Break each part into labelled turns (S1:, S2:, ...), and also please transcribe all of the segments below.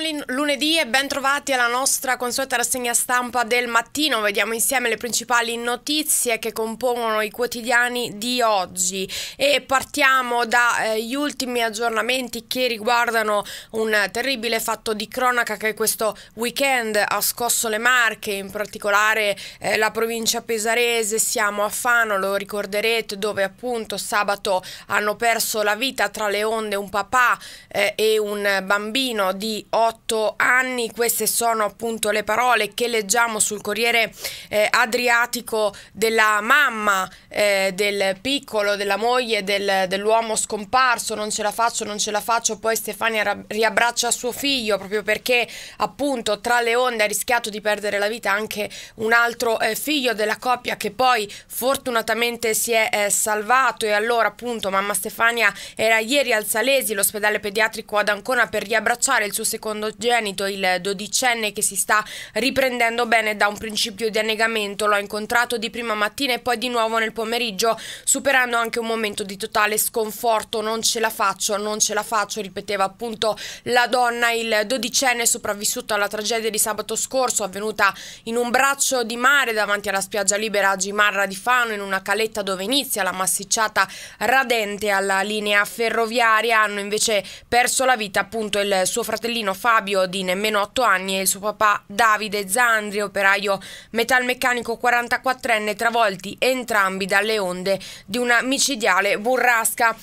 S1: buon lunedì e ben trovati alla nostra consueta rassegna stampa del mattino. Vediamo insieme le principali notizie che compongono i quotidiani di oggi e partiamo dagli eh, ultimi aggiornamenti che riguardano un terribile fatto di cronaca che questo weekend ha scosso le Marche, in particolare eh, la provincia pesarese. Siamo a Fano, lo ricorderete, dove appunto sabato hanno perso la vita tra le onde un papà eh, e un bambino di 8 18 anni, queste sono appunto le parole che leggiamo sul Corriere eh, Adriatico della mamma eh, del piccolo, della moglie del, dell'uomo scomparso, non ce la faccio, non ce la faccio, poi Stefania riabbraccia suo figlio proprio perché appunto tra le onde ha rischiato di perdere la vita anche un altro eh, figlio della coppia che poi fortunatamente si è eh, salvato e allora appunto mamma Stefania era ieri al Salesi, l'ospedale pediatrico ad Ancona per riabbracciare il suo secondo secondogenito, il dodicenne che si sta riprendendo bene da un principio di annegamento. L'ho incontrato di prima mattina e poi di nuovo nel pomeriggio, superando anche un momento di totale sconforto. Non ce la faccio, non ce la faccio, ripeteva appunto la donna, il dodicenne sopravvissuto alla tragedia di sabato scorso avvenuta in un braccio di mare davanti alla spiaggia libera a Gimarra di Fano, in una caletta dove inizia la massicciata radente alla linea ferroviaria. Hanno invece perso la vita appunto il suo fratellino Fano. Fabio di nemmeno 8 anni e il suo papà Davide Zandri, operaio metalmeccanico 44enne, travolti entrambi dalle onde di una micidiale burrasca.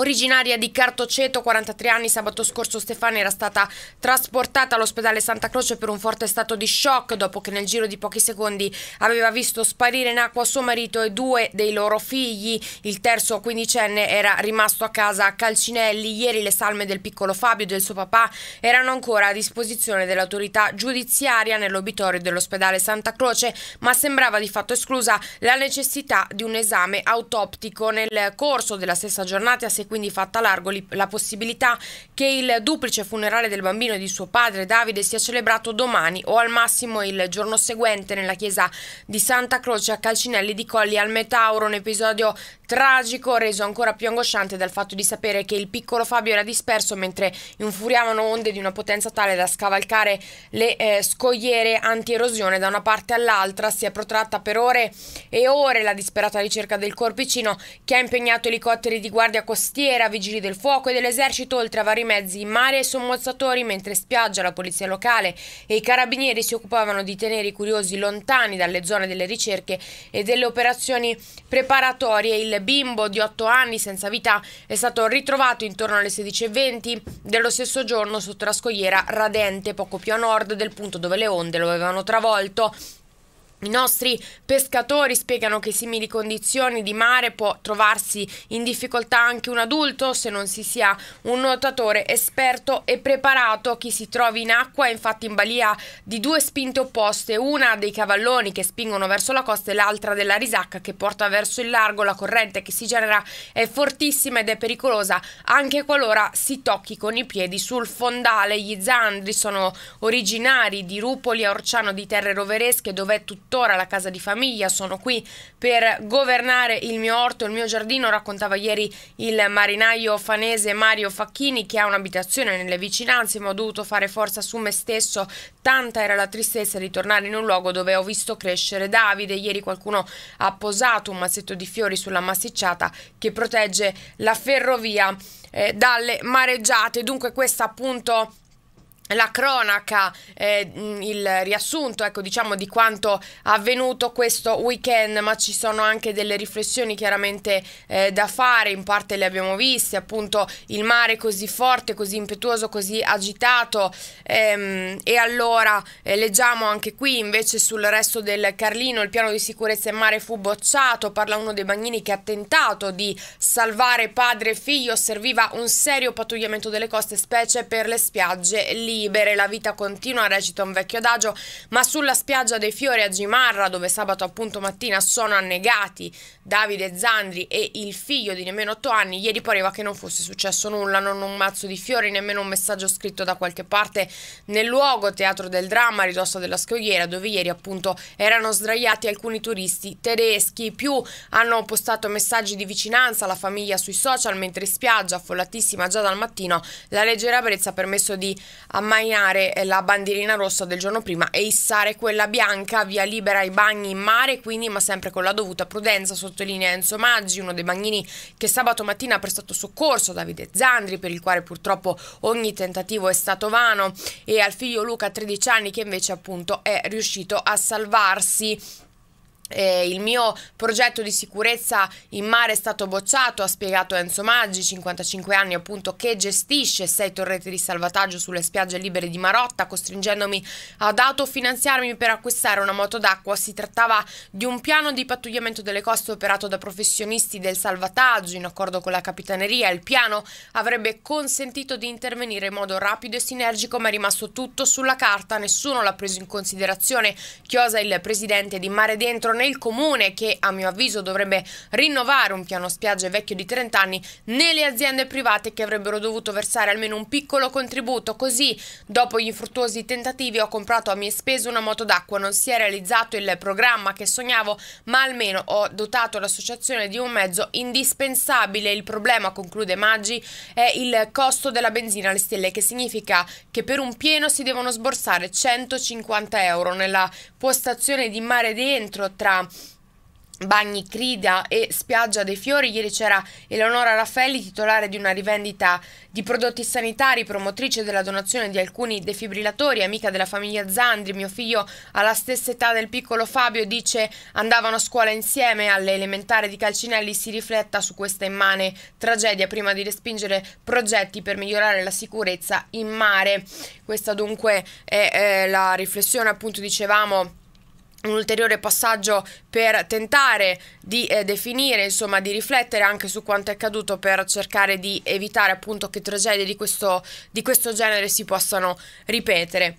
S1: Originaria di Cartoceto, 43 anni, sabato scorso Stefania era stata trasportata all'ospedale Santa Croce per un forte stato di shock dopo che nel giro di pochi secondi aveva visto sparire in acqua suo marito e due dei loro figli. Il terzo, quindicenne, era rimasto a casa a Calcinelli. Ieri le salme del piccolo Fabio e del suo papà erano ancora a disposizione dell'autorità giudiziaria nell'obitorio dell'ospedale Santa Croce, ma sembrava di fatto esclusa la necessità di un esame autoptico. Nel corso della stessa giornata si è quindi fatta largo la possibilità che il duplice funerale del bambino di suo padre Davide sia celebrato domani o al massimo il giorno seguente nella chiesa di Santa Croce a Calcinelli di Colli al Metauro, un episodio tragico reso ancora più angosciante dal fatto di sapere che il piccolo Fabio era disperso mentre infuriavano onde di una potenza tale da scavalcare le eh, scogliere antierosione da una parte all'altra, si è protratta per ore e ore la disperata ricerca del corpicino che ha impegnato elicotteri di guardia costante costiera, vigili del fuoco e dell'esercito, oltre a vari mezzi in mare e sommozzatori, mentre spiaggia la polizia locale e i carabinieri si occupavano di tenere i curiosi lontani dalle zone delle ricerche e delle operazioni preparatorie. Il bimbo di 8 anni senza vita è stato ritrovato intorno alle 16.20 dello stesso giorno sotto la scogliera radente, poco più a nord del punto dove le onde lo avevano travolto. I nostri pescatori spiegano che simili condizioni di mare può trovarsi in difficoltà anche un adulto se non si sia un nuotatore esperto e preparato. Chi si trovi in acqua è infatti in balia di due spinte opposte, una dei cavalloni che spingono verso la costa e l'altra della risacca che porta verso il largo. La corrente che si genera è fortissima ed è pericolosa anche qualora si tocchi con i piedi sul fondale. Gli zandri sono originari di Rupoli a Orciano di terre roveresche dove è tutto tuttora la casa di famiglia, sono qui per governare il mio orto, il mio giardino, raccontava ieri il marinaio fanese Mario Facchini che ha un'abitazione nelle vicinanze, ma ho dovuto fare forza su me stesso, tanta era la tristezza di tornare in un luogo dove ho visto crescere Davide, ieri qualcuno ha posato un mazzetto di fiori sulla massicciata che protegge la ferrovia eh, dalle mareggiate, dunque questa appunto la cronaca, eh, mm, il riassunto ecco, diciamo, di quanto avvenuto questo weekend, ma ci sono anche delle riflessioni chiaramente eh, da fare, in parte le abbiamo viste, appunto il mare così forte, così impetuoso, così agitato ehm, e allora eh, leggiamo anche qui invece sul resto del Carlino il piano di sicurezza in mare fu bocciato, parla uno dei bagnini che ha tentato di salvare padre e figlio, serviva un serio pattugliamento delle coste, specie per le spiagge lì libere, la vita continua, recita un vecchio adagio, ma sulla spiaggia dei fiori a Gimarra, dove sabato appunto mattina sono annegati Davide Zandri e il figlio di nemmeno 8 anni, ieri pareva che non fosse successo nulla, non un mazzo di fiori, nemmeno un messaggio scritto da qualche parte nel luogo, teatro del dramma, ridosso della scogliera, dove ieri appunto erano sdraiati alcuni turisti tedeschi, più hanno postato messaggi di vicinanza alla famiglia sui social, mentre in spiaggia, affollatissima già dal mattino, la leggera brezza ha permesso di ammazzare ammainare eh, la bandierina rossa del giorno prima e issare quella bianca, via libera ai bagni in mare, quindi ma sempre con la dovuta prudenza, sottolinea Enzo Maggi, uno dei bagnini che sabato mattina ha prestato soccorso a Davide Zandri, per il quale purtroppo ogni tentativo è stato vano, e al figlio Luca, 13 anni, che invece appunto è riuscito a salvarsi. Eh, il mio progetto di sicurezza in mare è stato bocciato, ha spiegato Enzo Maggi, 55 anni appunto, che gestisce sei torrette di salvataggio sulle spiagge libere di Marotta, costringendomi ad autofinanziarmi per acquistare una moto d'acqua. Si trattava di un piano di pattugliamento delle coste operato da professionisti del salvataggio in accordo con la capitaneria. Il piano avrebbe consentito di intervenire in modo rapido e sinergico, ma è rimasto tutto sulla carta, nessuno l'ha preso in considerazione. Chiosa, il presidente di Mare Dentro, né il comune, che a mio avviso dovrebbe rinnovare un piano spiagge vecchio di 30 anni, né le aziende private che avrebbero dovuto versare almeno un piccolo contributo. Così, dopo gli infruttuosi tentativi, ho comprato a mie spese una moto d'acqua. Non si è realizzato il programma che sognavo, ma almeno ho dotato l'associazione di un mezzo indispensabile. Il problema, conclude Maggi, è il costo della benzina alle stelle, che significa che per un pieno si devono sborsare 150 euro. Nella postazione di mare dentro, tra tra Bagni Crida e Spiaggia dei Fiori. Ieri c'era Eleonora Raffelli, titolare di una rivendita di prodotti sanitari, promotrice della donazione di alcuni defibrillatori, amica della famiglia Zandri. Mio figlio alla stessa età del piccolo Fabio dice andavano a scuola insieme all'elementare di Calcinelli. Si rifletta su questa immane tragedia prima di respingere progetti per migliorare la sicurezza in mare. Questa dunque è, è eh, la riflessione, appunto dicevamo un ulteriore passaggio per tentare di eh, definire, insomma, di riflettere anche su quanto è accaduto per cercare di evitare appunto che tragedie di questo, di questo genere si possano ripetere.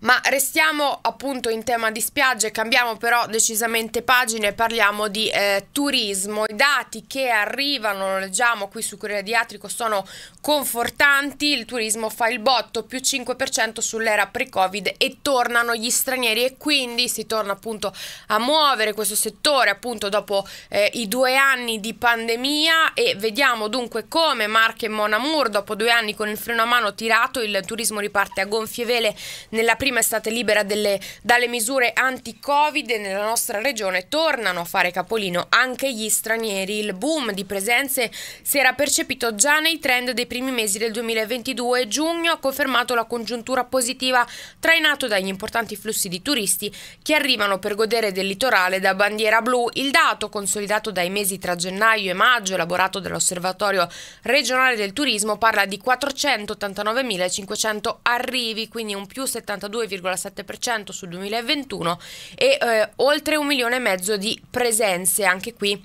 S1: Ma restiamo appunto in tema di spiagge, cambiamo però decisamente pagina e parliamo di eh, turismo. I dati che arrivano, leggiamo qui su Corriere di sono confortanti. Il turismo fa il botto, più 5% sull'era pre-Covid e tornano gli stranieri e quindi si torna appunto a muovere questo settore appunto dopo eh, i due anni di pandemia e vediamo dunque come Marche e Monamur dopo due anni con il freno a mano tirato il turismo riparte a gonfie vele nella prima prima è stata libera delle, dalle misure anti-Covid nella nostra regione tornano a fare capolino anche gli stranieri. Il boom di presenze si era percepito già nei trend dei primi mesi del 2022 e giugno ha confermato la congiuntura positiva trainato dagli importanti flussi di turisti che arrivano per godere del litorale da bandiera blu. Il dato consolidato dai mesi tra gennaio e maggio elaborato dall'Osservatorio regionale del turismo parla di 489.500 arrivi, quindi un più 72 2,7% sul 2021 e eh, oltre un milione e mezzo di presenze anche qui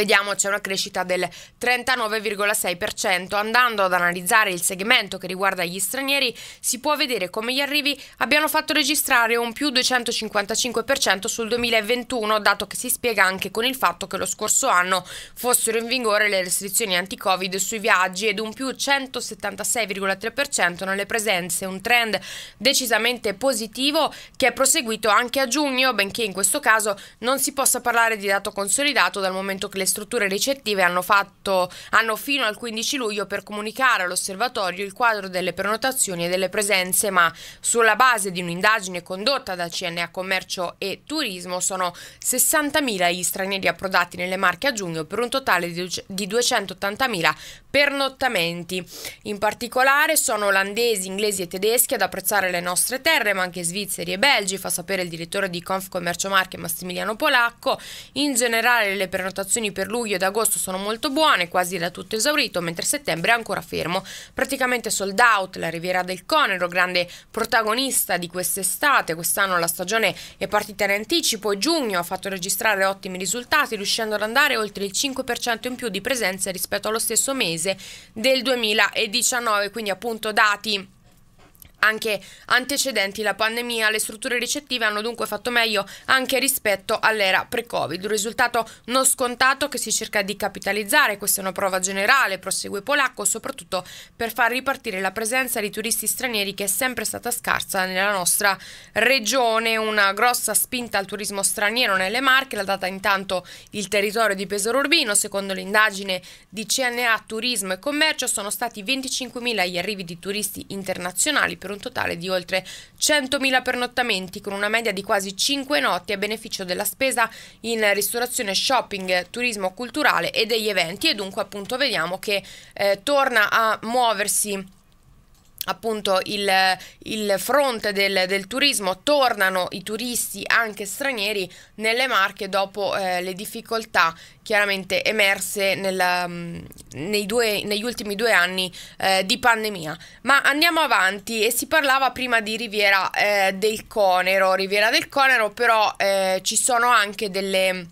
S1: Vediamo c'è una crescita del 39,6%. Andando ad analizzare il segmento che riguarda gli stranieri, si può vedere come gli arrivi abbiano fatto registrare un più 255% sul 2021, dato che si spiega anche con il fatto che lo scorso anno fossero in vigore le restrizioni anti-Covid sui viaggi ed un più 176,3% nelle presenze, un trend decisamente positivo che è proseguito anche a giugno, benché in questo caso non si possa parlare di dato consolidato dal momento che le strutture ricettive hanno, fatto, hanno fino al 15 luglio per comunicare all'osservatorio il quadro delle prenotazioni e delle presenze, ma sulla base di un'indagine condotta da CNA Commercio e Turismo sono 60.000 gli stranieri approdati nelle Marche a giugno per un totale di 280.000 pernottamenti. In particolare sono olandesi, inglesi e tedeschi ad apprezzare le nostre terre, ma anche svizzeri e belgi, fa sapere il direttore di Conf Commercio Marche Massimiliano Polacco. In generale le prenotazioni previsioni per luglio ed agosto sono molto buone, quasi da tutto esaurito, mentre settembre è ancora fermo. Praticamente sold out la Riviera del Conero, grande protagonista di quest'estate. Quest'anno la stagione è partita in anticipo e giugno ha fatto registrare ottimi risultati, riuscendo ad andare oltre il 5% in più di presenze rispetto allo stesso mese del 2019, quindi appunto dati anche antecedenti la pandemia, le strutture ricettive hanno dunque fatto meglio anche rispetto all'era pre-Covid. Un risultato non scontato che si cerca di capitalizzare, questa è una prova generale, prosegue Polacco, soprattutto per far ripartire la presenza di turisti stranieri che è sempre stata scarsa nella nostra regione. Una grossa spinta al turismo straniero nelle Marche, l'ha data intanto il territorio di Pesaro Urbino. Secondo l'indagine di CNA Turismo e Commercio sono stati 25.000 gli arrivi di turisti internazionali per per un totale di oltre 100.000 pernottamenti, con una media di quasi 5 notti a beneficio della spesa in ristorazione, shopping, turismo culturale e degli eventi. E dunque appunto vediamo che eh, torna a muoversi appunto il, il fronte del, del, turismo, tornano i turisti anche stranieri nelle Marche dopo eh, le difficoltà chiaramente emerse nella, mm, nei due, negli ultimi due anni eh, di pandemia. Ma andiamo avanti e si parlava prima di Riviera eh, del Conero, Riviera del Conero però eh, ci sono anche delle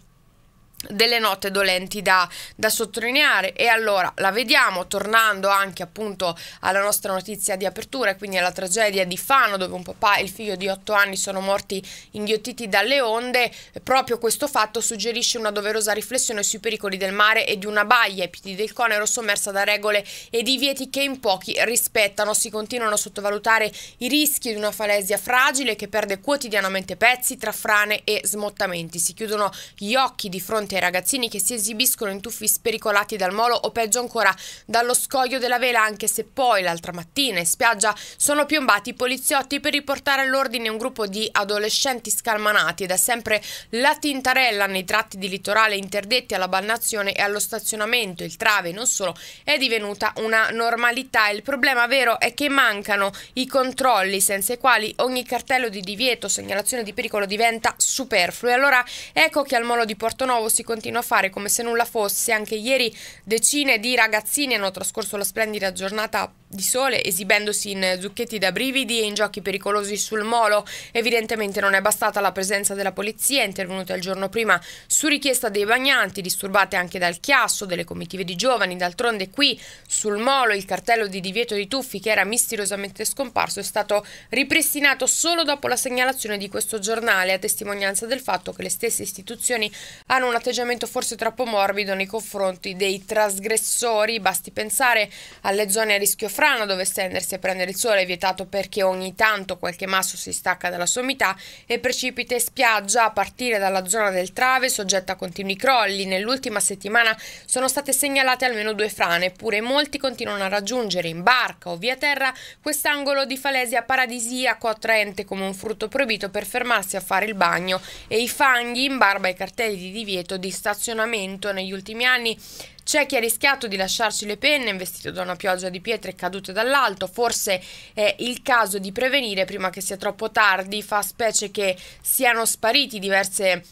S1: delle note dolenti da, da, sottolineare e allora la vediamo tornando anche appunto alla nostra notizia di apertura e quindi alla tragedia di Fano dove un papà e il figlio di 8 anni sono morti inghiottiti dalle onde proprio questo fatto suggerisce una doverosa riflessione sui pericoli del mare e di una baia ai piedi del Conero sommersa da regole e divieti che in pochi rispettano si continuano a sottovalutare i rischi di una falesia fragile che perde quotidianamente pezzi tra frane e smottamenti si chiudono gli occhi di fronte che ragazzini che si esibiscono in tuffi spericolati dal molo o peggio ancora dallo scoglio della vela anche se poi l'altra mattina in spiaggia sono piombati i poliziotti per riportare all'ordine un gruppo di adolescenti scalmanati da sempre la tintarella nei tratti di litorale interdetti alla balnazione e allo stazionamento, il trave non solo, è divenuta una normalità. Il problema vero è che mancano i controlli senza i quali ogni cartello di divieto, segnalazione di pericolo diventa superfluo e allora ecco che al molo di Porto Novo si si continua a fare come se nulla fosse. Anche ieri decine di ragazzini hanno trascorso la splendida giornata di sole esibendosi in zucchetti da brividi e in giochi pericolosi sul molo. Evidentemente non è bastata la presenza della polizia intervenuta il giorno prima su richiesta dei bagnanti, disturbate anche dal chiasso delle comitive di giovani. D'altronde qui sul molo il cartello di divieto di tuffi che era misteriosamente scomparso è stato ripristinato solo dopo la segnalazione di questo giornale, a testimonianza del fatto che le stesse istituzioni hanno una atteggiamento forse troppo morbido nei confronti dei trasgressori, basti pensare alle zone a rischio frana dove stendersi a prendere il sole è vietato perché ogni tanto qualche masso si stacca dalla sommità e precipita e spiaggia a partire dalla zona del Trave soggetta a continui crolli. Nell'ultima settimana sono state segnalate almeno due frane, eppure molti continuano a raggiungere in barca o via terra quest'angolo di falesia paradisiaco attraente come un frutto proibito per fermarsi a fare il bagno e i fanghi in barba ai cartelli di divieto di stazionamento negli ultimi anni. C'è chi ha rischiato di lasciarci le penne, investito da una pioggia di pietre cadute dall'alto. Forse è il caso di prevenire prima che sia troppo tardi. Fa specie che siano spariti diverse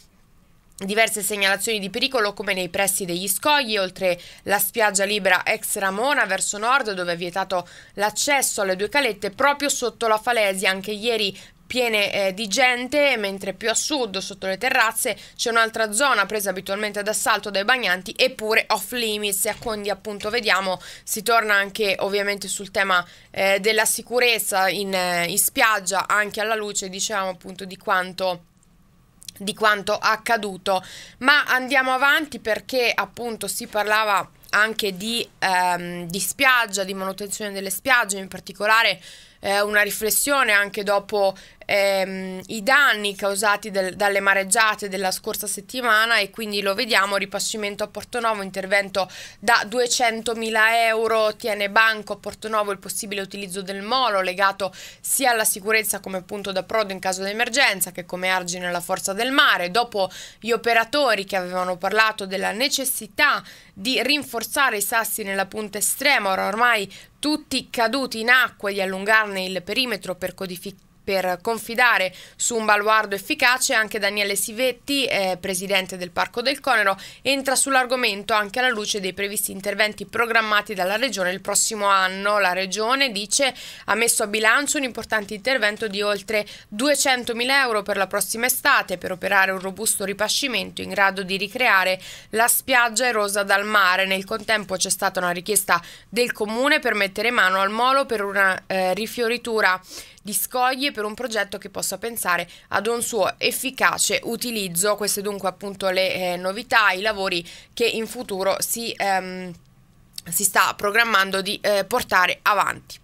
S1: diverse segnalazioni di pericolo come nei pressi degli scogli, oltre la spiaggia libera ex Ramona verso nord dove è vietato l'accesso alle due calette proprio sotto la Falesia. Anche ieri piene eh, di gente, mentre più a sud, sotto le terrazze, c'è un'altra zona presa abitualmente d'assalto dai bagnanti, eppure off limits. E quindi appunto vediamo, si torna anche ovviamente sul tema eh, della sicurezza in, eh, in spiaggia, anche alla luce, diciamo appunto, di quanto di quanto accaduto ma andiamo avanti perché appunto si parlava anche di, ehm, di spiaggia di manutenzione delle spiagge in particolare eh, una riflessione anche dopo ehm, i danni causati del, dalle mareggiate della scorsa settimana e quindi lo vediamo, ripascimento a Porto Portonovo, intervento da 200.000 euro, tiene banco a Porto Portonovo il possibile utilizzo del molo legato sia alla sicurezza come punto d'approdo in caso di emergenza che come argine alla forza del mare, dopo gli operatori che avevano parlato della necessità di rinforzare i sassi nella punta estrema, ora ormai tutti caduti in acqua e di allungarne il perimetro per codificare per confidare su un baluardo efficace anche Daniele Sivetti, eh, presidente del Parco del Conero, entra sull'argomento anche alla luce dei previsti interventi programmati dalla Regione il prossimo anno. La Regione, dice, ha messo a bilancio un importante intervento di oltre 200.000 euro per la prossima estate per operare un robusto ripascimento in grado di ricreare la spiaggia erosa dal mare. Nel contempo c'è stata una richiesta del Comune per mettere mano al molo per una eh, rifioritura di scoglie per un progetto che possa pensare ad un suo efficace utilizzo. Queste dunque appunto le eh, novità, i lavori che in futuro si, ehm, si sta programmando di eh, portare avanti.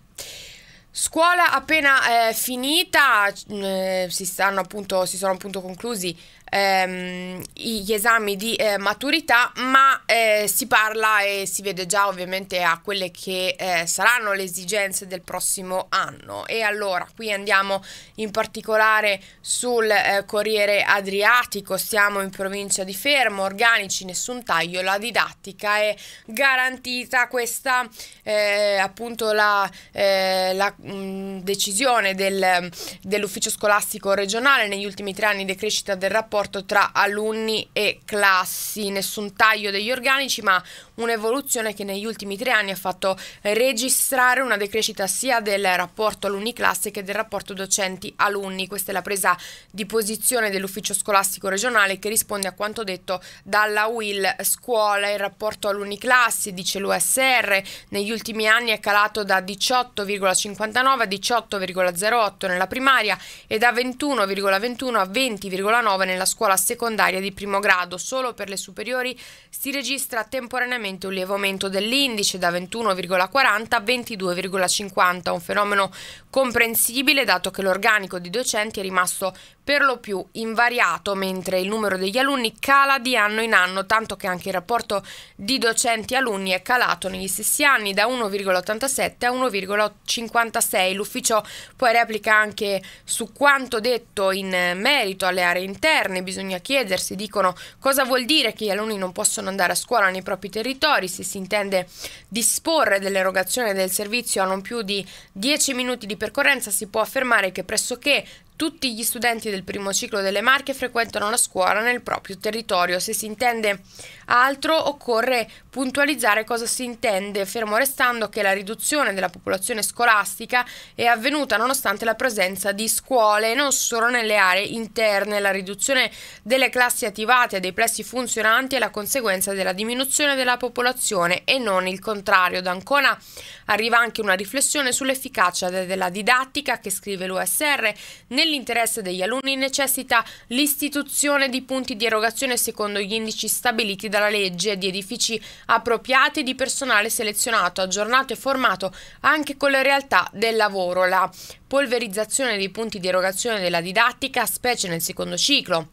S1: Scuola appena eh, finita, mm, eh, si, appunto, si, sono appunto conclusi ehm, gli esami di eh, maturità, ma eh, si parla e si vede già ovviamente a quelle che eh, saranno le esigenze del prossimo anno. E allora qui andiamo in particolare sul eh, Corriere Adriatico, siamo in provincia di Fermo, organici, nessun taglio, la didattica è garantita, questa eh, appunto la, eh, la mh, mm, decisione del, dell'ufficio scolastico regionale negli ultimi tre anni di crescita del rapporto rapporto tra alunni e classi, nessun taglio degli organici, ma un'evoluzione che negli ultimi tre anni ha fatto registrare una decrescita sia del rapporto alunni-classe che del rapporto docenti-alunni. Questa è la presa di posizione dell'ufficio scolastico regionale che risponde a quanto detto dalla UIL scuola. Il rapporto alunni-classi, dice l'USR, negli ultimi anni è calato da 18,59 a 18,08 nella primaria e da 21,21 a 20,9 nella scuola scuola secondaria di primo grado. Solo per le superiori si registra temporaneamente un lieve aumento dell'indice da 21,40 a 22,50, un fenomeno comprensibile dato che l'organico di docenti è rimasto per lo più invariato, mentre il numero degli alunni cala di anno in anno, tanto che anche il rapporto di docenti-alunni è calato negli stessi anni da 1,87 a 1,56. L'ufficio poi replica anche su quanto detto in merito alle aree interne, bisogna chiedersi, dicono cosa vuol dire che gli alunni non possono andare a scuola nei propri territori, se si intende disporre dell'erogazione del servizio a non più di 10 minuti di percorrenza si può affermare che pressoché tutti gli studenti del primo ciclo delle Marche frequentano la scuola nel proprio territorio. Se si intende altro, occorre puntualizzare cosa si intende, fermo restando che la riduzione della popolazione scolastica è avvenuta nonostante la presenza di scuole non solo nelle aree interne, la riduzione delle classi attivate e dei plessi funzionanti è la conseguenza della diminuzione della popolazione e non il contrario. Da Ancona arriva anche una riflessione sull'efficacia della didattica che scrive l'USR nell'interesse degli alunni necessita l'istituzione di punti di erogazione secondo gli indici stabiliti dalla legge di edifici appropriate di personale selezionato, aggiornato e formato anche con le realtà del lavoro, la polverizzazione dei punti di erogazione della didattica, specie nel secondo ciclo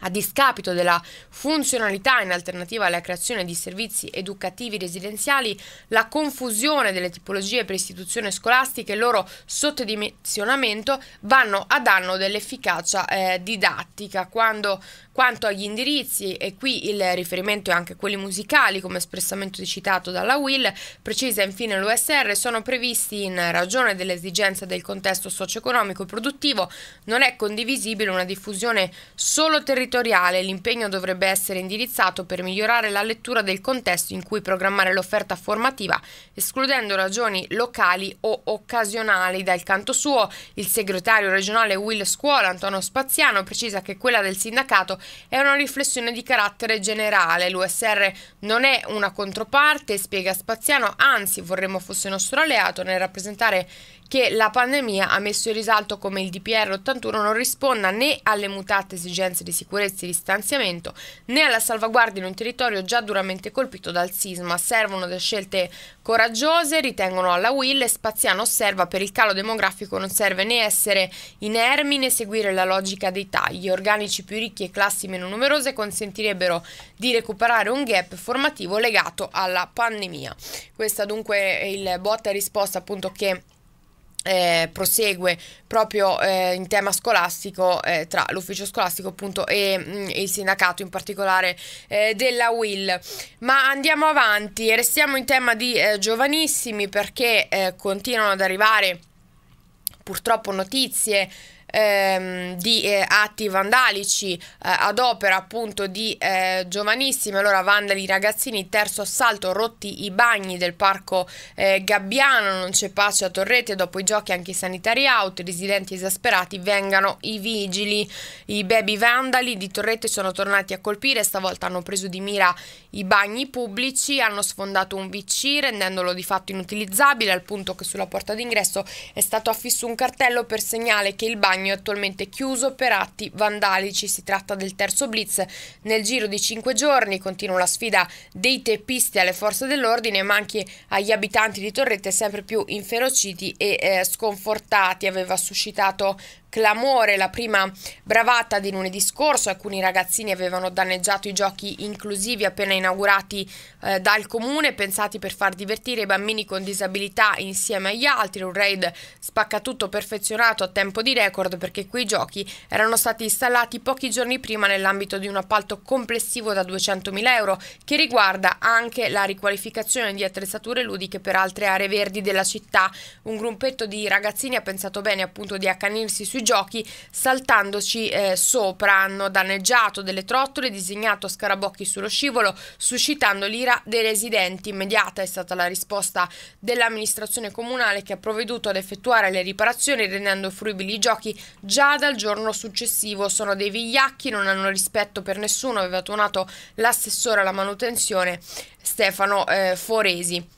S1: a discapito della funzionalità in alternativa alla creazione di servizi educativi residenziali, la confusione delle tipologie per istituzioni scolastiche e il loro sottodimensionamento vanno a danno dell'efficacia eh, didattica. Quando quanto agli indirizzi, e qui il riferimento è anche a quelli musicali, come espressamente citato dalla Will, precisa infine l'USR, sono previsti in ragione dell'esigenza del contesto socio-economico e produttivo, non è condivisibile una diffusione solo territoriale, l'impegno dovrebbe essere indirizzato per migliorare la lettura del contesto in cui programmare l'offerta formativa, escludendo ragioni locali o occasionali. Dal canto suo, il segretario regionale Will Scuola, Antonio Spaziano, precisa che quella del sindacato è una riflessione di carattere generale. L'USR non è una controparte, spiega Spaziano, anzi vorremmo fosse nostro alleato nel rappresentare che la pandemia ha messo in risalto come il DPR 81 non risponda né alle mutate esigenze di sicurezza e distanziamento né alla salvaguardia in un territorio già duramente colpito dal sisma. Servono delle scelte coraggiose, ritengono alla Will e Spaziano osserva per il calo demografico non serve né essere inermi né seguire la logica dei tagli. Organici più ricchi e classi meno numerose consentirebbero di recuperare un gap formativo legato alla pandemia. Questa dunque è il botta e risposta appunto che eh, prosegue proprio eh, in tema scolastico eh, tra l'ufficio scolastico appunto e, mh, mm, e il sindacato in particolare eh, della WIL. Ma andiamo avanti restiamo in tema di eh, giovanissimi perché eh, continuano ad arrivare purtroppo notizie ehm, di eh, atti vandalici eh, ad opera appunto di eh, giovanissimi, allora vandali ragazzini, terzo assalto, rotti i bagni del parco eh, Gabbiano, non c'è pace a Torrete, dopo i giochi anche i sanitari out, i residenti esasperati, vengano i vigili, i baby vandali di Torrete sono tornati a colpire, stavolta hanno preso di mira i bagni pubblici, hanno sfondato un VC rendendolo di fatto inutilizzabile al punto che sulla porta d'ingresso è stato affisso un cartello per segnale che il bagno Castagno, attualmente chiuso per atti vandalici. Si tratta del terzo blitz. Nel giro di cinque giorni continua la sfida dei teppisti alle forze dell'ordine, ma anche agli abitanti di Torrette sempre più inferociti e eh, sconfortati. Aveva suscitato clamore la prima bravata di lunedì scorso, alcuni ragazzini avevano danneggiato i giochi inclusivi appena inaugurati eh, dal comune, pensati per far divertire i bambini con disabilità insieme agli altri, un raid spaccatutto perfezionato a tempo di record perché quei giochi erano stati installati pochi giorni prima nell'ambito di un appalto complessivo da 200.000 euro che riguarda anche la riqualificazione di attrezzature ludiche per altre aree verdi della città. Un gruppetto di ragazzini ha pensato bene appunto di accanirsi sui giochi saltandoci eh, sopra, hanno danneggiato delle trottole, disegnato scarabocchi sullo scivolo, suscitando l'ira dei residenti. Immediata è stata la risposta dell'amministrazione comunale che ha provveduto ad effettuare le riparazioni rendendo fruibili i giochi già dal giorno successivo. Sono dei vigliacchi, non hanno rispetto per nessuno, aveva tuonato l'assessore alla manutenzione Stefano eh, Foresi.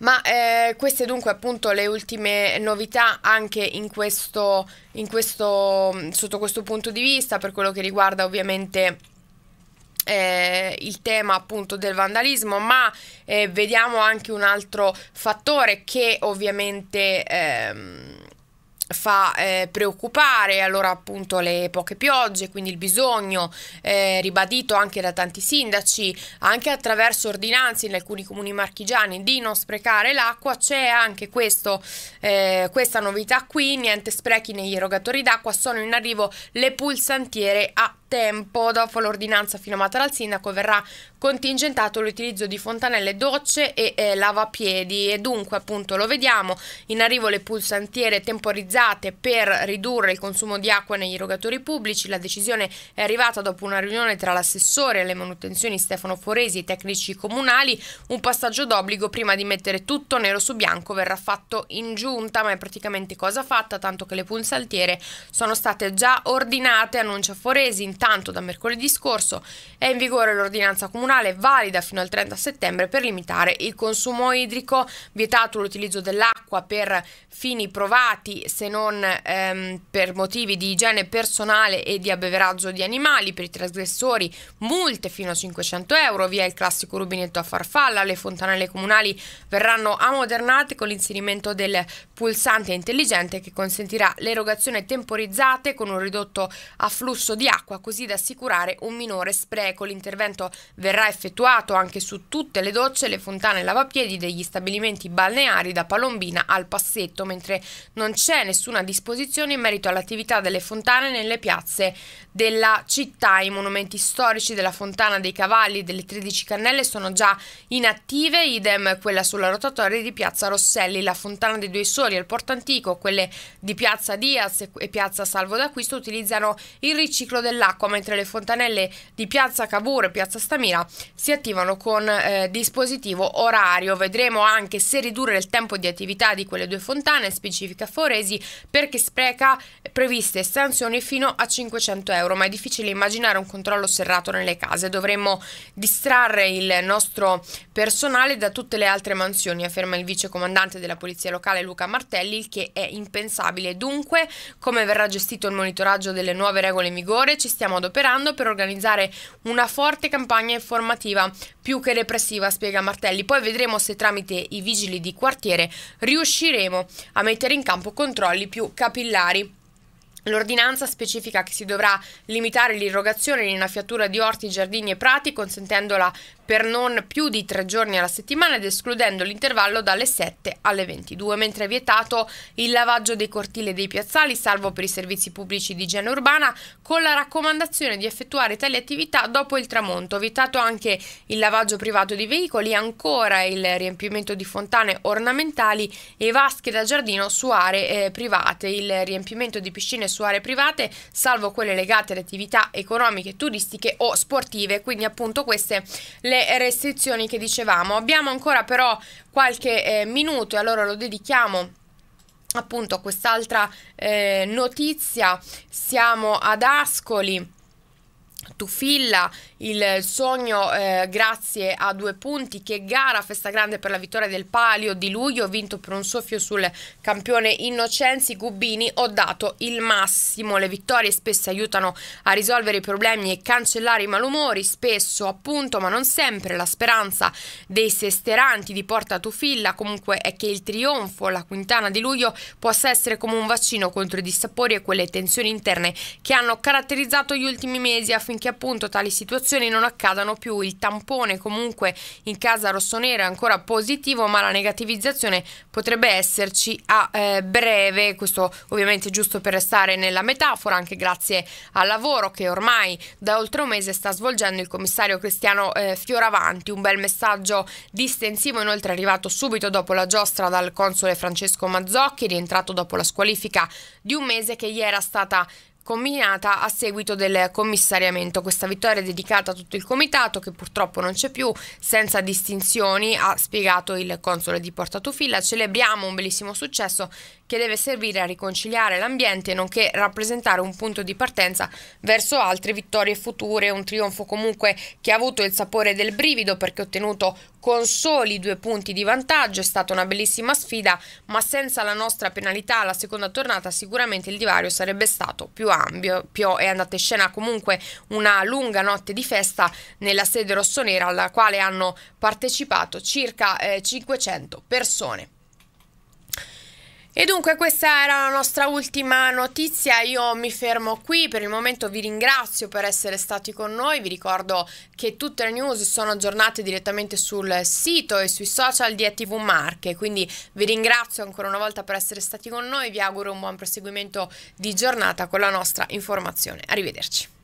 S1: Ma eh, queste dunque appunto le ultime novità anche in questo, in questo, mm, sotto questo punto di vista per quello che riguarda ovviamente eh, il tema appunto del vandalismo, ma eh, vediamo anche un altro fattore che ovviamente... Ehm, fa eh, preoccupare, allora appunto le poche piogge, quindi il bisogno eh, ribadito anche da tanti sindaci, anche attraverso ordinanze in alcuni comuni marchigiani di non sprecare l'acqua, c'è anche questo, eh, questa novità qui, niente sprechi negli erogatori d'acqua, sono in arrivo le pulsantiere a tempo, dopo l'ordinanza firmata dal sindaco, verrà contingentato l'utilizzo di fontanelle, docce e eh, lavapiedi e dunque appunto lo vediamo, in arrivo le pulsantiere temporizzate per ridurre il consumo di acqua negli erogatori pubblici, la decisione è arrivata dopo una riunione tra l'assessore alle manutenzioni Stefano Foresi e i tecnici comunali, un passaggio d'obbligo prima di mettere tutto nero su bianco verrà fatto in giunta, ma è praticamente cosa fatta, tanto che le pulsantiere sono state già ordinate, annuncia Foresi, Intanto da mercoledì scorso è in vigore l'ordinanza comunale valida fino al 30 settembre per limitare il consumo idrico, vietato l'utilizzo dell'acqua per fini provati se non ehm, per motivi di igiene personale e di abbeveraggio di animali, per i trasgressori multe fino a 500 euro, via il classico rubinetto a farfalla, le fontanelle comunali verranno ammodernate con l'inserimento del pulsante intelligente che consentirà l'erogazione temporizzate con un ridotto afflusso di acqua così da assicurare un minore spreco. L'intervento verrà effettuato anche su tutte le docce, le fontane e lavapiedi degli stabilimenti balneari da Palombina al Passetto, mentre non c'è nessuna disposizione in merito all'attività delle fontane nelle piazze della città. I monumenti storici della Fontana dei Cavalli e delle 13 Cannelle sono già inattive, idem quella sulla rotatoria di Piazza Rosselli, la Fontana dei Due Soli e il Porto Antico, quelle di Piazza Diaz e Piazza Salvo d'Acquisto utilizzano il riciclo dell'acqua dell'acqua, mentre le fontanelle di Piazza Cavour e Piazza Stamira si attivano con eh, dispositivo orario. Vedremo anche se ridurre il tempo di attività di quelle due fontane, specifica Foresi, perché spreca previste sanzioni fino a 500 euro, ma è difficile immaginare un controllo serrato nelle case. Dovremmo distrarre il nostro personale da tutte le altre mansioni, afferma il vice comandante della Polizia Locale Luca Martelli, il che è impensabile. Dunque, come verrà gestito il monitoraggio delle nuove regole in vigore? Ci stiamo stiamo adoperando per organizzare una forte campagna informativa più che repressiva, spiega Martelli. Poi vedremo se tramite i vigili di quartiere riusciremo a mettere in campo controlli più capillari. L'ordinanza specifica che si dovrà limitare l'irrogazione e l'inaffiatura di orti, giardini e prati, consentendo la per non più di tre giorni alla settimana ed escludendo l'intervallo dalle 7 alle 22, mentre è vietato il lavaggio dei cortili e dei piazzali, salvo per i servizi pubblici di igiene urbana, con la raccomandazione di effettuare tali attività dopo il tramonto. Vietato anche il lavaggio privato di veicoli, ancora il riempimento di fontane ornamentali e vasche da giardino su aree eh, private, il riempimento di piscine su aree private, salvo quelle legate alle attività economiche, turistiche o sportive. Quindi appunto queste le restrizioni che dicevamo. Abbiamo ancora però qualche eh, minuto e allora lo dedichiamo appunto a quest'altra eh, notizia. Siamo ad Ascoli Tufilla, il sogno eh, grazie a due punti, che gara, festa grande per la vittoria del Palio di luglio, vinto per un soffio sul campione Innocenzi, Gubbini, ho dato il massimo, le vittorie spesso aiutano a risolvere i problemi e cancellare i malumori, spesso appunto ma non sempre la speranza dei sesteranti di Porta Tufilla comunque è che il trionfo, la quintana di luglio possa essere come un vaccino contro i dissapori e quelle tensioni interne che hanno caratterizzato gli ultimi mesi affinché affinché appunto tali situazioni non accadano più. Il tampone comunque in casa rossonera è ancora positivo, ma la negativizzazione potrebbe esserci a eh, breve. Questo ovviamente giusto per restare nella metafora, anche grazie al lavoro che ormai da oltre un mese sta svolgendo il commissario Cristiano eh, Fioravanti. Un bel messaggio distensivo inoltre arrivato subito dopo la giostra dal console Francesco Mazzocchi, rientrato dopo la squalifica di un mese che gli era stata combinata a seguito del commissariamento. Questa vittoria è dedicata a tutto il comitato che purtroppo non c'è più, senza distinzioni, ha spiegato il console di Porta Celebriamo un bellissimo successo che deve servire a riconciliare l'ambiente nonché rappresentare un punto di partenza verso altre vittorie future, un trionfo comunque che ha avuto il sapore del brivido perché ottenuto con soli due punti di vantaggio, è stata una bellissima sfida, ma senza la nostra penalità alla seconda tornata sicuramente il divario sarebbe stato più ampio, più è andata in scena comunque una lunga notte di festa nella sede rossonera alla quale hanno partecipato circa eh, 500 persone. E dunque questa era la nostra ultima notizia, io mi fermo qui, per il momento vi ringrazio per essere stati con noi, vi ricordo che tutte le news sono aggiornate direttamente sul sito e sui social di ATV Marche, quindi vi ringrazio ancora una volta per essere stati con noi, vi auguro un buon proseguimento di giornata con la nostra informazione, arrivederci.